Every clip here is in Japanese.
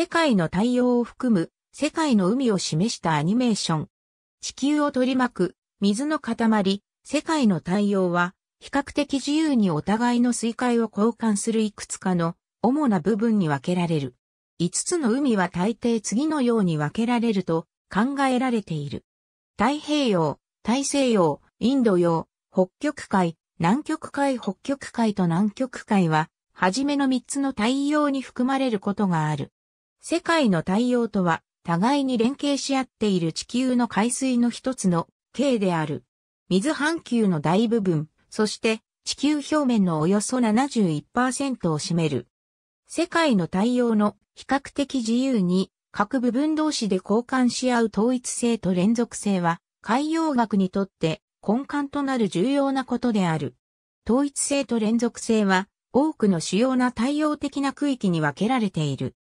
世界の太陽を含む世界の海を示したアニメーション。地球を取り巻く水の塊、世界の太陽は比較的自由にお互いの水塊を交換するいくつかの主な部分に分けられる。5つの海は大抵次のように分けられると考えられている。太平洋、大西洋、インド洋、北極海、南極海北極海と南極海は、はじめの3つの太陽に含まれることがある。世界の太陽とは、互いに連携し合っている地球の海水の一つの、形である。水半球の大部分、そして地球表面のおよそ71%を占める。世界の太陽の比較的自由に各部分同士で交換し合う統一性と連続性は海洋学にとって根幹となる重要なことである。統一性と連続性は多くの主要な対応的な区域に分けられている。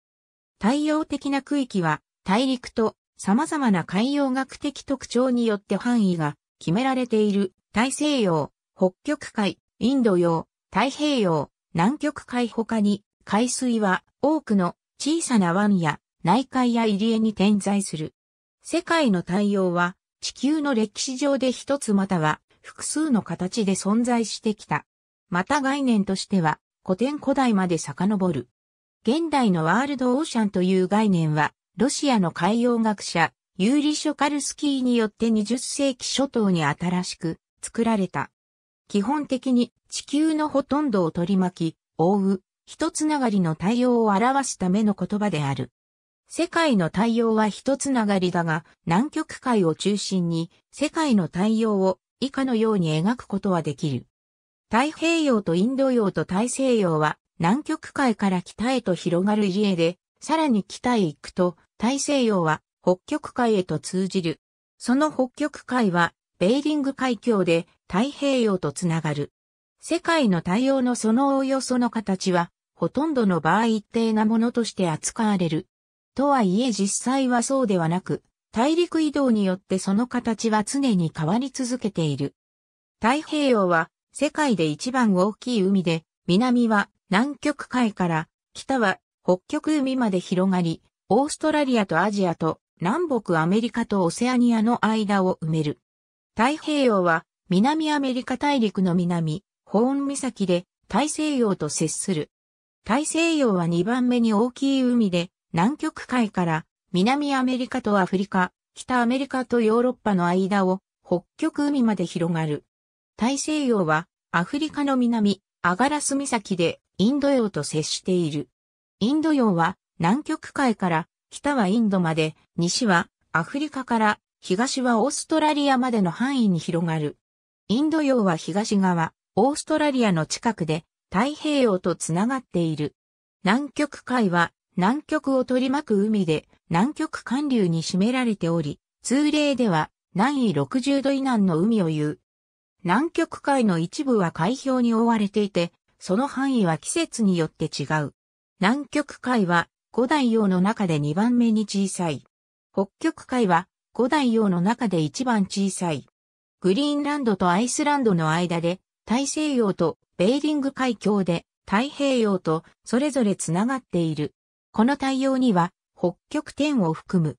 太陽的な区域は大陸と様々な海洋学的特徴によって範囲が決められている大西洋、北極海、インド洋、太平洋、南極海他に海水は多くの小さな湾や内海や入り江に点在する。世界の太陽は地球の歴史上で一つまたは複数の形で存在してきた。また概念としては古典古代まで遡る。現代のワールドオーシャンという概念は、ロシアの海洋学者、ユーリ・ショカルスキーによって20世紀初頭に新しく作られた。基本的に地球のほとんどを取り巻き、覆う、一つながりの対応を表すための言葉である。世界の対応は一つながりだが、南極海を中心に世界の対応を以下のように描くことはできる。太平洋とインド洋と大西洋は南極海から北へと広がる家で、さらに北へ行くと、大西洋は北極海へと通じる。その北極海は、ベーリング海峡で太平洋とつながる。世界の対応のそのおおよその形は、ほとんどの場合一定なものとして扱われる。とはいえ実際はそうではなく、大陸移動によってその形は常に変わり続けている。太平洋は世界で一番大きい海で、南は南極海から北は北極海まで広がり、オーストラリアとアジアと南北アメリカとオセアニアの間を埋める。太平洋は南アメリカ大陸の南、ホーン岬で大西洋と接する。大西洋は2番目に大きい海で、南極海から南アメリカとアフリカ、北アメリカとヨーロッパの間を北極海まで広がる。大西洋はアフリカの南、アガラス岬でインド洋と接している。インド洋は南極海から北はインドまで、西はアフリカから東はオーストラリアまでの範囲に広がる。インド洋は東側、オーストラリアの近くで太平洋とつながっている。南極海は南極を取り巻く海で南極寒流に占められており、通例では南緯60度以南の海を言う。南極海の一部は海氷に覆われていて、その範囲は季節によって違う。南極海は五大洋の中で2番目に小さい。北極海は五大洋の中で1番小さい。グリーンランドとアイスランドの間で、大西洋とベーリング海峡で太平洋とそれぞれつながっている。この対応には北極点を含む。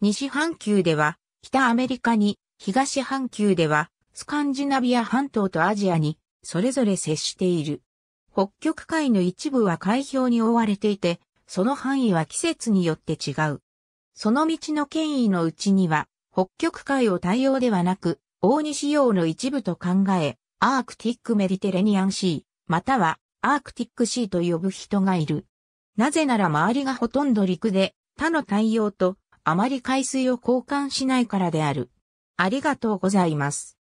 西半球では北アメリカに、東半球ではスカンジナビア半島とアジアにそれぞれ接している。北極海の一部は海氷に覆われていて、その範囲は季節によって違う。その道の権威のうちには、北極海を対応ではなく、大西洋の一部と考え、アークティックメディテレニアンシー、またはアークティックシーと呼ぶ人がいる。なぜなら周りがほとんど陸で、他の太陽とあまり海水を交換しないからである。ありがとうございます。